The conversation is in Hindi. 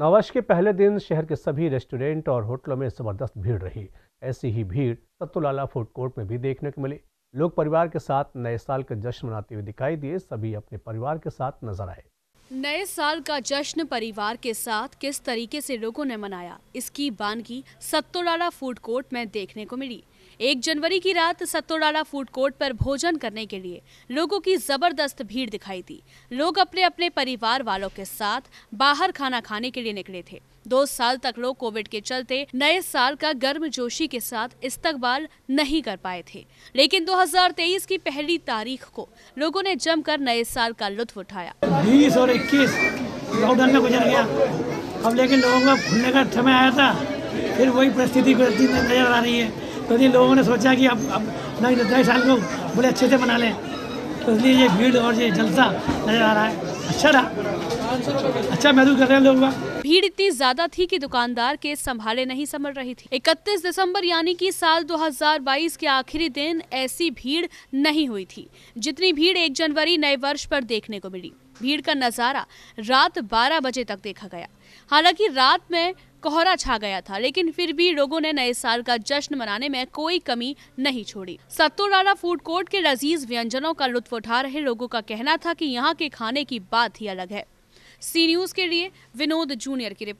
नववर्ष के पहले दिन शहर के सभी रेस्टोरेंट और होटलों में ज़बरदस्त भीड़ रही ऐसी ही भीड़ सत्तुलाला फूड कोर्ट में भी देखने को मिली लोग परिवार के साथ नए साल का जश्न मनाते हुए दिखाई दिए सभी अपने परिवार के साथ नजर आए नए साल का जश्न परिवार के साथ किस तरीके से लोगों ने मनाया इसकी बानगी सत्तोडाला फूड कोर्ट में देखने को मिली एक जनवरी की रात सत्तोडाला फूड कोर्ट पर भोजन करने के लिए लोगों की जबरदस्त भीड़ दिखाई दी लोग अपने अपने परिवार वालों के साथ बाहर खाना खाने के लिए निकले थे दो साल तक लोग कोविड के चलते नए साल का गर्म जोशी के साथ इस्तकबाल नहीं कर पाए थे लेकिन 2023 की पहली तारीख को लोगों ने जमकर नए साल का लुत्फ उठाया बीस और इक्कीस लॉकडाउन में गुजर गया अब लेकिन लोगों का घूमने का समय आया था फिर वही परिस्थिति नजर आ रही है तो ये लोगों ने सोचा की अब अब नए साल को बड़े अच्छे से मना ले तो इसलिए ये भीड़ और ये जलसा नज़र आ रहा है अच्छा रहा अच्छा महसूस कर रहे हैं लोग भीड़ इतनी ज्यादा थी कि दुकानदार के संभाले नहीं संभल रही थी 31 दिसंबर यानी कि साल 2022 के आखिरी दिन ऐसी भीड़ नहीं हुई थी जितनी भीड़ एक जनवरी नए वर्ष पर देखने को मिली भीड़ का नजारा रात 12 बजे तक देखा गया हालांकि रात में कोहरा छा गया था लेकिन फिर भी लोगों ने नए साल का जश्न मनाने में कोई कमी नहीं छोड़ी सत्तोराला फूड कोर्ट के लजीज व्यंजनों का लुत्फ उठा रहे लोगों का कहना था कि यहाँ के खाने की बात ही अलग है सी न्यूज़ के लिए विनोद जूनियर की रिपोर्ट